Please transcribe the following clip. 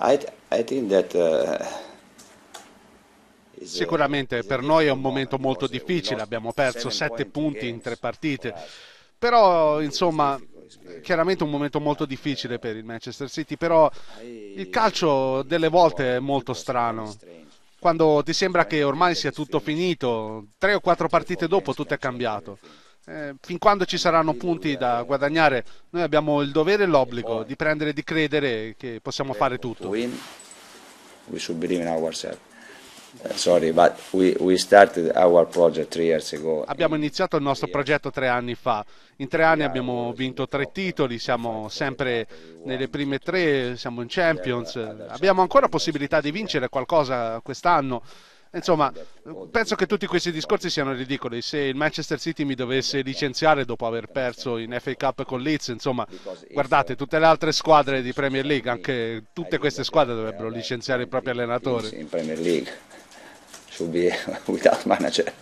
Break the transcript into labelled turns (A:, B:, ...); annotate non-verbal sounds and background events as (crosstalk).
A: I, I think that, uh...
B: uh Sicuramente per noi è un momento molto uh, difficile, abbiamo perso sette punti in tre partite, però insomma eh, chiaramente un momento molto difficile per il Manchester City, però il calcio delle volte è molto strano. Quando ti sembra che ormai sia tutto finito, tre o quattro partite dopo tutto è cambiato eh, fin quando ci saranno punti da guadagnare, noi abbiamo il dovere e l'obbligo di prendere e di credere che possiamo eh, fare tutto. we
A: should believe in ourselves. Eh, sorry, but we, we started our project three years ago.
B: Abbiamo iniziato il nostro progetto tre anni fa. In tre anni abbiamo vinto tre titoli, siamo sempre nelle prime tre, siamo in Champions. Abbiamo ancora possibilità di vincere qualcosa quest'anno. Insomma, eh, penso che tutti questi discorsi siano ridicoli. Se il Manchester City mi dovesse licenziare dopo aver perso in FA Cup con Leeds, insomma, guardate, tutte le altre squadre di Premier League, anche tutte queste squadre dovrebbero licenziare i propri allenatori
A: In Premier League, should (laughs) be without manager.